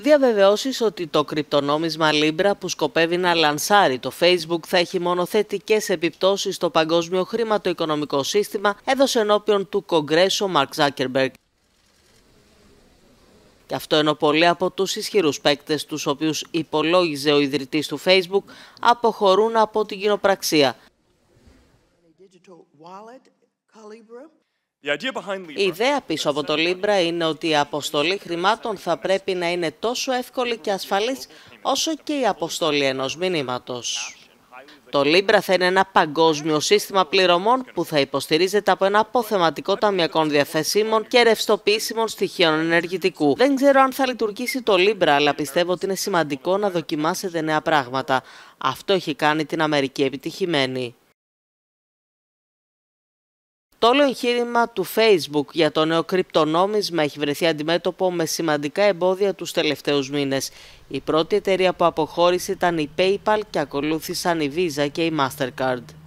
Διαβεβαιώσεις ότι το κρυπτονόμισμα Libra που σκοπεύει να λανσάρει το Facebook θα έχει μόνο θετικές επιπτώσεις στο παγκόσμιο χρηματοοικονομικό σύστημα, έδωσε ενώπιον του Κογκρέσου Μαρκ Ζάκερμπεργκ. Και αυτό ενώ πολλοί από τους ισχυρούς παίκτες τους οποίους υπολόγιζε ο ιδρυτής του Facebook αποχωρούν από την κοινοπραξία. Η ιδέα πίσω από το Λίμπρα είναι ότι η αποστολή χρημάτων θα πρέπει να είναι τόσο εύκολη και ασφαλής όσο και η αποστολή ενός μηνύματος. Το Λίμπρα θα είναι ένα παγκόσμιο σύστημα πληρωμών που θα υποστηρίζεται από ένα αποθεματικό ταμιακών διαθέσιμων και ρευστοποιήσιμων στοιχείων ενεργητικού. Δεν ξέρω αν θα λειτουργήσει το Λίμπρα αλλά πιστεύω ότι είναι σημαντικό να δοκιμάσετε νέα πράγματα. Αυτό έχει κάνει την Αμερική επιτυχημένη. Το όλο εγχείρημα του Facebook για το νέο κρυπτονόμισμα έχει βρεθεί αντιμέτωπο με σημαντικά εμπόδια τους τελευταίους μήνες. Η πρώτη εταιρεία που αποχώρησε ήταν η PayPal και ακολούθησαν η Visa και η Mastercard.